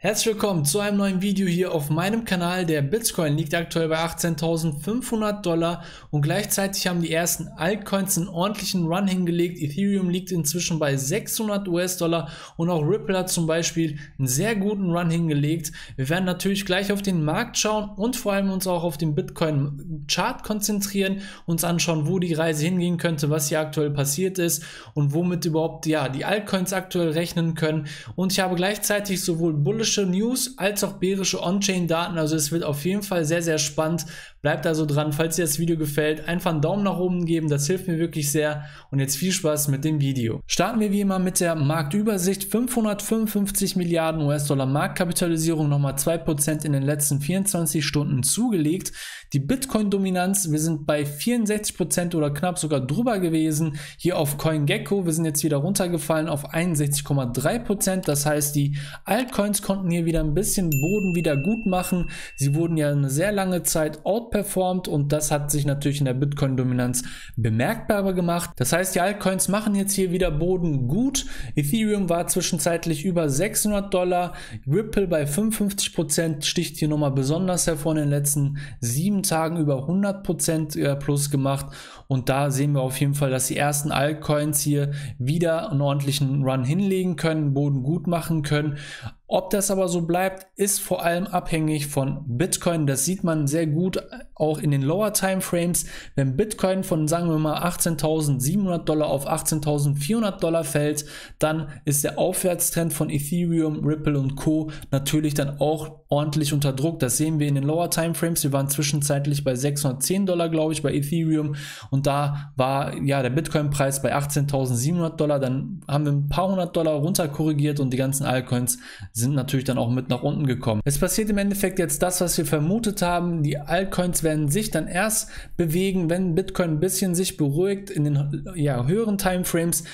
Herzlich willkommen zu einem neuen Video hier auf meinem Kanal. Der Bitcoin liegt aktuell bei 18.500 Dollar und gleichzeitig haben die ersten Altcoins einen ordentlichen Run hingelegt. Ethereum liegt inzwischen bei 600 US-Dollar und auch Ripple hat zum Beispiel einen sehr guten Run hingelegt. Wir werden natürlich gleich auf den Markt schauen und vor allem uns auch auf den Bitcoin-Chart konzentrieren, uns anschauen, wo die Reise hingehen könnte, was hier aktuell passiert ist und womit überhaupt ja, die Altcoins aktuell rechnen können. Und ich habe gleichzeitig sowohl bullish bärische News als auch bärische On-Chain-Daten. Also es wird auf jeden Fall sehr, sehr spannend. Bleibt also dran, falls dir das Video gefällt. Einfach einen Daumen nach oben geben, das hilft mir wirklich sehr. Und jetzt viel Spaß mit dem Video. Starten wir wie immer mit der Marktübersicht. 555 Milliarden US-Dollar Marktkapitalisierung, nochmal 2% in den letzten 24 Stunden zugelegt. Die Bitcoin-Dominanz, wir sind bei 64% oder knapp sogar drüber gewesen. Hier auf CoinGecko, wir sind jetzt wieder runtergefallen auf 61,3%. Das heißt, die Altcoins konnten konnten hier wieder ein bisschen Boden wieder gut machen. Sie wurden ja eine sehr lange Zeit outperformed und das hat sich natürlich in der Bitcoin-Dominanz bemerkbar gemacht. Das heißt, die Altcoins machen jetzt hier wieder Boden gut. Ethereum war zwischenzeitlich über 600 Dollar. Ripple bei 55 Prozent sticht hier nochmal besonders hervor in den letzten sieben Tagen über 100 Prozent äh, plus gemacht. Und da sehen wir auf jeden Fall, dass die ersten Altcoins hier wieder einen ordentlichen Run hinlegen können, Boden gut machen können. Ob das aber so bleibt, ist vor allem abhängig von Bitcoin. Das sieht man sehr gut auch in den Lower Time Frames, wenn Bitcoin von sagen wir mal 18.700 Dollar auf 18.400 Dollar fällt, dann ist der Aufwärtstrend von Ethereum, Ripple und Co. natürlich dann auch ordentlich unter Druck. Das sehen wir in den Lower Time Frames. Wir waren zwischenzeitlich bei 610 Dollar, glaube ich, bei Ethereum und da war ja der Bitcoin-Preis bei 18.700 Dollar. Dann haben wir ein paar hundert Dollar runter korrigiert und die ganzen Altcoins sind natürlich dann auch mit nach unten gekommen. Es passiert im Endeffekt jetzt das, was wir vermutet haben. Die Altcoins werden werden sich dann erst bewegen, wenn Bitcoin ein bisschen sich beruhigt in den ja, höheren Timeframes,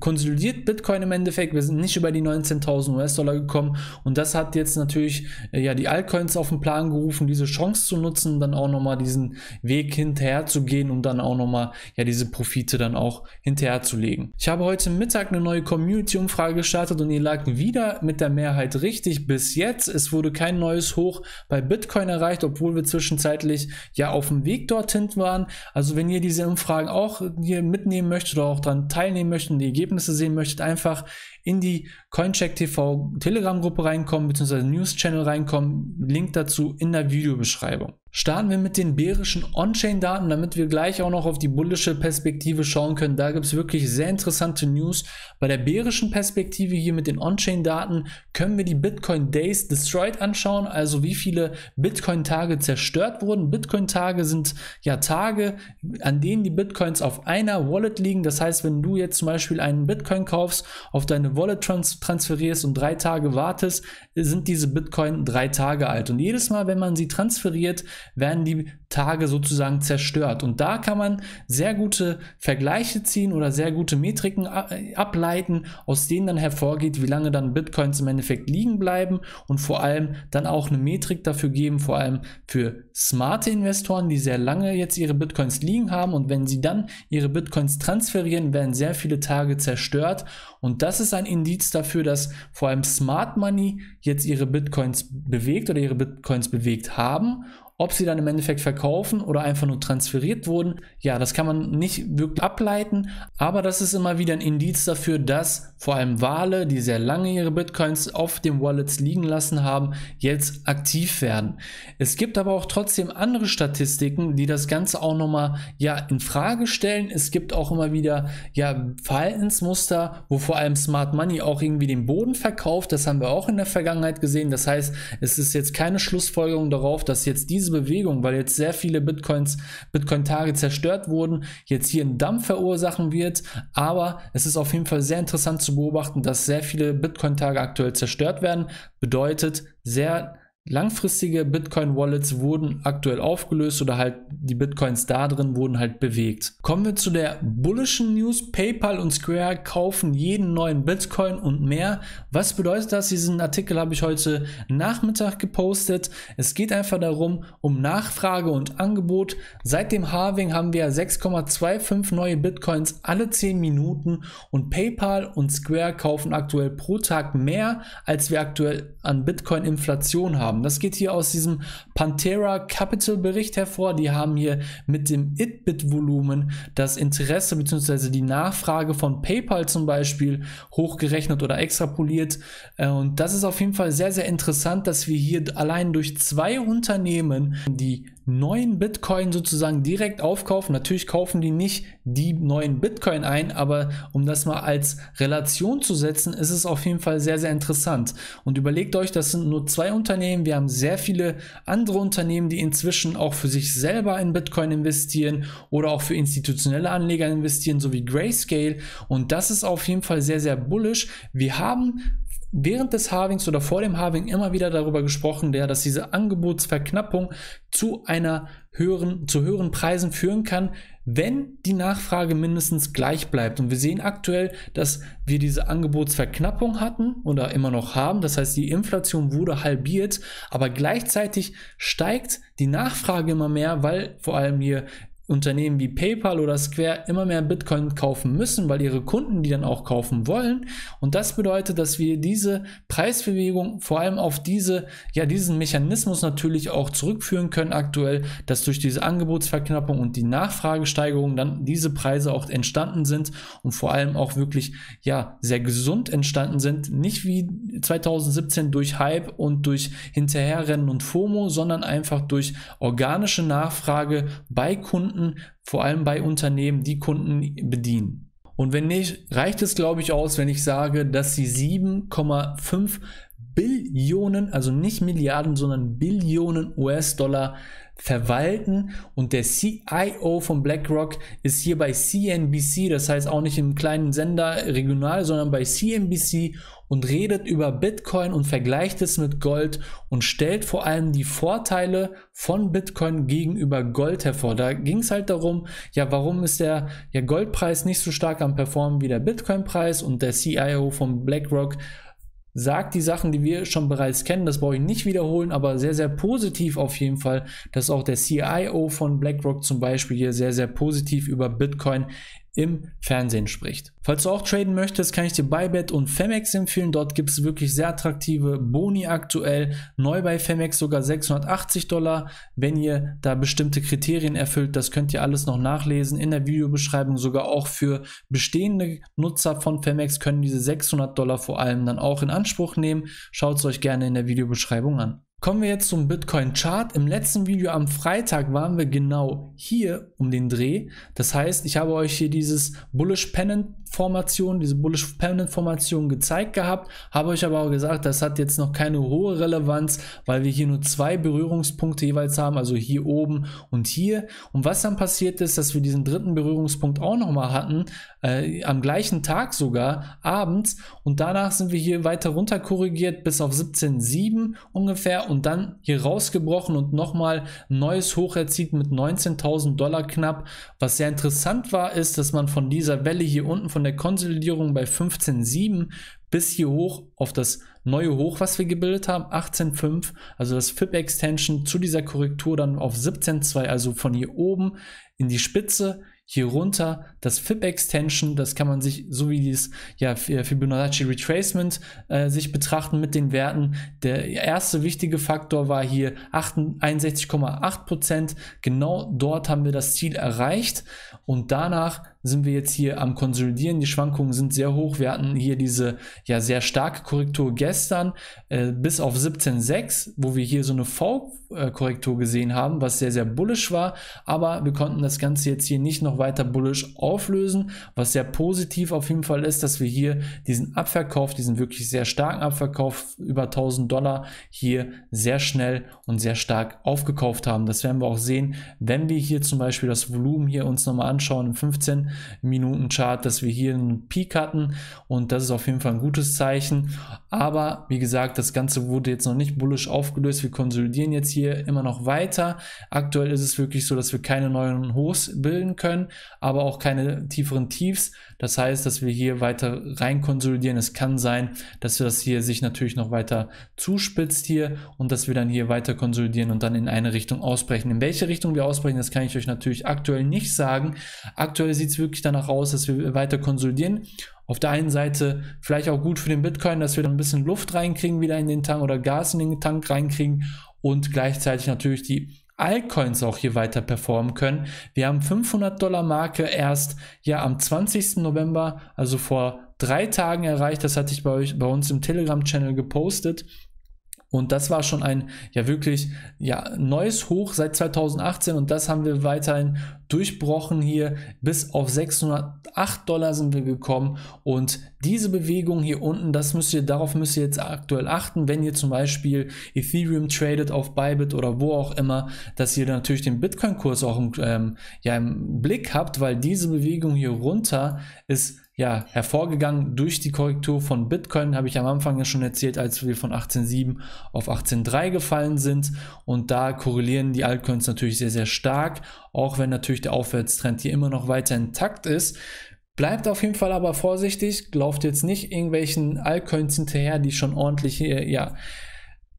konsolidiert Bitcoin im Endeffekt. Wir sind nicht über die 19.000 US-Dollar gekommen und das hat jetzt natürlich äh, ja die Altcoins auf den Plan gerufen, diese Chance zu nutzen, dann auch nochmal diesen Weg hinterher zu gehen, um dann auch nochmal ja diese Profite dann auch hinterher zu legen. Ich habe heute Mittag eine neue Community-Umfrage gestartet und ihr lag wieder mit der Mehrheit richtig bis jetzt. Es wurde kein neues Hoch bei Bitcoin erreicht, obwohl wir zwischenzeitlich ja auf dem Weg dorthin waren. Also wenn ihr diese Umfragen auch hier mitnehmen möchtet oder auch dran teilnehmen möchtet, die Ergebnisse sehen möchtet, einfach in die Coincheck TV Telegram Gruppe reinkommen, beziehungsweise News Channel reinkommen. Link dazu in der Videobeschreibung. Starten wir mit den bärischen On-Chain-Daten, damit wir gleich auch noch auf die bullische Perspektive schauen können. Da gibt es wirklich sehr interessante News. Bei der bärischen Perspektive hier mit den On-Chain-Daten können wir die Bitcoin Days Destroyed anschauen, also wie viele Bitcoin-Tage zerstört wurden. Bitcoin-Tage sind ja Tage, an denen die Bitcoins auf einer Wallet liegen. Das heißt, wenn du jetzt zum Beispiel einen Bitcoin kaufst, auf deine Wallet trans transferierst und drei Tage wartest, sind diese Bitcoin drei Tage alt. Und jedes Mal, wenn man sie transferiert, werden die Tage sozusagen zerstört. Und da kann man sehr gute Vergleiche ziehen oder sehr gute Metriken äh, ableiten, aus denen dann hervorgeht, wie lange dann Bitcoins im Endeffekt liegen bleiben und vor allem dann auch eine Metrik dafür geben, vor allem für smarte Investoren, die sehr lange jetzt ihre Bitcoins liegen haben und wenn sie dann ihre Bitcoins transferieren, werden sehr viele Tage zerstört und das ist ein Indiz dafür, dass vor allem Smart Money jetzt ihre Bitcoins bewegt oder ihre Bitcoins bewegt haben ob sie dann im Endeffekt verkaufen oder einfach nur transferiert wurden, ja, das kann man nicht wirklich ableiten, aber das ist immer wieder ein Indiz dafür, dass vor allem Wale, die sehr lange ihre Bitcoins auf den Wallets liegen lassen haben, jetzt aktiv werden. Es gibt aber auch trotzdem andere Statistiken, die das Ganze auch nochmal ja in Frage stellen. Es gibt auch immer wieder ja Verhaltensmuster, wo vor allem Smart Money auch irgendwie den Boden verkauft. Das haben wir auch in der Vergangenheit gesehen. Das heißt, es ist jetzt keine Schlussfolgerung darauf, dass jetzt diese diese Bewegung, weil jetzt sehr viele Bitcoins, Bitcoin-Tage zerstört wurden, jetzt hier einen Dampf verursachen wird. Aber es ist auf jeden Fall sehr interessant zu beobachten, dass sehr viele Bitcoin-Tage aktuell zerstört werden. Bedeutet sehr Langfristige Bitcoin-Wallets wurden aktuell aufgelöst oder halt die Bitcoins da drin wurden halt bewegt. Kommen wir zu der bullischen News. PayPal und Square kaufen jeden neuen Bitcoin und mehr. Was bedeutet das? Diesen Artikel habe ich heute Nachmittag gepostet. Es geht einfach darum, um Nachfrage und Angebot. Seit dem Halving haben wir 6,25 neue Bitcoins alle 10 Minuten und PayPal und Square kaufen aktuell pro Tag mehr, als wir aktuell an Bitcoin-Inflation haben haben. Das geht hier aus diesem Pantera Capital Bericht hervor. Die haben hier mit dem It-Bit-Volumen das Interesse bzw. die Nachfrage von PayPal zum Beispiel hochgerechnet oder extrapoliert. Äh, und das ist auf jeden Fall sehr, sehr interessant, dass wir hier allein durch zwei Unternehmen, die neuen Bitcoin sozusagen direkt aufkaufen. Natürlich kaufen die nicht die neuen Bitcoin ein, aber um das mal als Relation zu setzen, ist es auf jeden Fall sehr, sehr interessant. Und überlegt euch, das sind nur zwei Unternehmen. Wir haben sehr viele andere Unternehmen, die inzwischen auch für sich selber in Bitcoin investieren oder auch für institutionelle Anleger investieren, so wie Grayscale. Und das ist auf jeden Fall sehr, sehr bullisch. Wir haben während des Harvings oder vor dem Harving immer wieder darüber gesprochen, der, dass diese Angebotsverknappung zu einer höheren, zu höheren Preisen führen kann, wenn die Nachfrage mindestens gleich bleibt. Und wir sehen aktuell, dass wir diese Angebotsverknappung hatten oder immer noch haben. Das heißt, die Inflation wurde halbiert, aber gleichzeitig steigt die Nachfrage immer mehr, weil vor allem hier Unternehmen wie PayPal oder Square immer mehr Bitcoin kaufen müssen, weil ihre Kunden die dann auch kaufen wollen. Und das bedeutet, dass wir diese Preisbewegung vor allem auf diese, ja, diesen Mechanismus natürlich auch zurückführen können aktuell, dass durch diese Angebotsverknappung und die Nachfragesteigerung dann diese Preise auch entstanden sind und vor allem auch wirklich, ja, sehr gesund entstanden sind. Nicht wie 2017 durch Hype und durch Hinterherrennen und FOMO, sondern einfach durch organische Nachfrage bei Kunden Kunden, vor allem bei Unternehmen, die Kunden bedienen. Und wenn nicht, reicht es, glaube ich, aus, wenn ich sage, dass sie 7,5 Billionen, also nicht Milliarden, sondern Billionen US-Dollar verwalten. Und der CIO von BlackRock ist hier bei CNBC, das heißt auch nicht im kleinen Sender regional, sondern bei CNBC und redet über Bitcoin und vergleicht es mit Gold und stellt vor allem die Vorteile von Bitcoin gegenüber Gold hervor. Da ging es halt darum, ja, warum ist der ja, Goldpreis nicht so stark am Performen wie der Bitcoin-Preis und der CIO von BlackRock sagt die Sachen, die wir schon bereits kennen, das brauche ich nicht wiederholen, aber sehr, sehr positiv auf jeden Fall, dass auch der CIO von BlackRock zum Beispiel hier sehr, sehr positiv über Bitcoin im Fernsehen spricht. Falls du auch traden möchtest, kann ich dir Bybet und Femex empfehlen. Dort gibt es wirklich sehr attraktive Boni aktuell. Neu bei Femex sogar 680 Dollar. Wenn ihr da bestimmte Kriterien erfüllt, das könnt ihr alles noch nachlesen in der Videobeschreibung. Sogar auch für bestehende Nutzer von Femex können diese 600 Dollar vor allem dann auch in Anspruch nehmen. Schaut es euch gerne in der Videobeschreibung an. Kommen wir jetzt zum Bitcoin Chart. Im letzten Video am Freitag waren wir genau hier um den Dreh. Das heißt, ich habe euch hier dieses Bullish Pennant Formation, diese Bullish Pennant Formation gezeigt gehabt, habe euch aber auch gesagt, das hat jetzt noch keine hohe Relevanz, weil wir hier nur zwei Berührungspunkte jeweils haben, also hier oben und hier. Und was dann passiert ist, dass wir diesen dritten Berührungspunkt auch nochmal hatten, äh, am gleichen Tag sogar, abends. Und danach sind wir hier weiter runter korrigiert bis auf 17,7 ungefähr. Und und dann hier rausgebrochen und nochmal neues Hoch erzielt mit 19.000 Dollar knapp. Was sehr interessant war, ist, dass man von dieser Welle hier unten von der Konsolidierung bei 15,7 bis hier hoch auf das neue Hoch, was wir gebildet haben, 18,5, also das FIP Extension zu dieser Korrektur dann auf 17,2, also von hier oben in die Spitze hier runter das FIP Extension, das kann man sich so wie dieses ja, äh, Fibonacci Retracement äh, sich betrachten mit den Werten. Der erste wichtige Faktor war hier 61,8%. Genau dort haben wir das Ziel erreicht und danach sind wir jetzt hier am Konsolidieren. Die Schwankungen sind sehr hoch. Wir hatten hier diese ja sehr starke Korrektur gestern äh, bis auf 17,6, wo wir hier so eine V-Korrektur gesehen haben, was sehr, sehr bullisch war. Aber wir konnten das Ganze jetzt hier nicht noch weiter bullisch auflösen, was sehr positiv auf jeden Fall ist, dass wir hier diesen Abverkauf, diesen wirklich sehr starken Abverkauf über 1000 Dollar hier sehr schnell und sehr stark aufgekauft haben. Das werden wir auch sehen, wenn wir hier zum Beispiel das Volumen hier uns nochmal anschauen anschauen im 15 Minuten Chart, dass wir hier einen Peak hatten und das ist auf jeden Fall ein gutes Zeichen. Aber wie gesagt, das Ganze wurde jetzt noch nicht bullisch aufgelöst. Wir konsolidieren jetzt hier immer noch weiter. Aktuell ist es wirklich so, dass wir keine neuen Hochs bilden können, aber auch keine tieferen Tiefs. Das heißt, dass wir hier weiter rein konsolidieren. Es kann sein, dass das hier sich natürlich noch weiter zuspitzt hier und dass wir dann hier weiter konsolidieren und dann in eine Richtung ausbrechen. In welche Richtung wir ausbrechen, das kann ich euch natürlich aktuell nicht sagen, Aktuell sieht es wirklich danach aus, dass wir weiter konsolidieren. Auf der einen Seite vielleicht auch gut für den Bitcoin, dass wir dann ein bisschen Luft reinkriegen wieder in den Tank oder Gas in den Tank reinkriegen und gleichzeitig natürlich die Altcoins auch hier weiter performen können. Wir haben 500 Dollar Marke erst ja am 20. November, also vor drei Tagen erreicht. Das hatte ich bei euch, bei uns im Telegram-Channel gepostet. Und das war schon ein ja wirklich ja, neues Hoch seit 2018 und das haben wir weiterhin durchbrochen hier. Bis auf 608 Dollar sind wir gekommen und diese Bewegung hier unten, das müsst ihr, darauf müsst ihr jetzt aktuell achten, wenn ihr zum Beispiel Ethereum tradet auf Bybit oder wo auch immer, dass ihr natürlich den Bitcoin-Kurs auch im, ähm, ja, im Blick habt, weil diese Bewegung hier runter ist ja, hervorgegangen durch die Korrektur von Bitcoin, habe ich am Anfang ja schon erzählt, als wir von 18.7 auf 18.3 gefallen sind. Und da korrelieren die Altcoins natürlich sehr, sehr stark, auch wenn natürlich der Aufwärtstrend hier immer noch weiter intakt ist. Bleibt auf jeden Fall aber vorsichtig, lauft jetzt nicht irgendwelchen Altcoins hinterher, die schon ordentlich, äh, ja,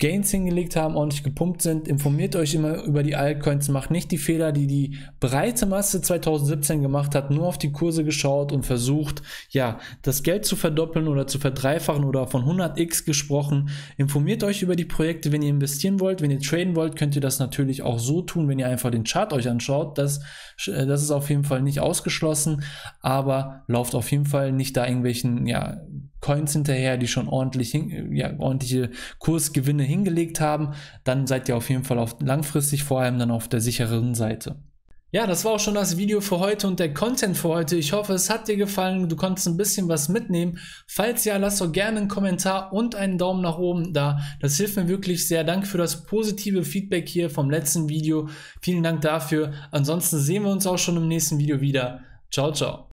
Gains hingelegt haben, ordentlich gepumpt sind. Informiert euch immer über die Altcoins, macht nicht die Fehler, die die breite Masse 2017 gemacht hat, nur auf die Kurse geschaut und versucht, ja, das Geld zu verdoppeln oder zu verdreifachen oder von 100x gesprochen. Informiert euch über die Projekte, wenn ihr investieren wollt, wenn ihr traden wollt, könnt ihr das natürlich auch so tun, wenn ihr einfach den Chart euch anschaut. Das, äh, das ist auf jeden Fall nicht ausgeschlossen, aber lauft auf jeden Fall nicht da irgendwelchen, ja, Coins hinterher, die schon ordentlich hin, ja, ordentliche Kursgewinne hingelegt haben, dann seid ihr auf jeden Fall auf langfristig vor allem dann auf der sicheren Seite. Ja, das war auch schon das Video für heute und der Content für heute. Ich hoffe, es hat dir gefallen, du konntest ein bisschen was mitnehmen. Falls ja, lass doch gerne einen Kommentar und einen Daumen nach oben da. Das hilft mir wirklich sehr. Danke für das positive Feedback hier vom letzten Video. Vielen Dank dafür. Ansonsten sehen wir uns auch schon im nächsten Video wieder. Ciao, ciao.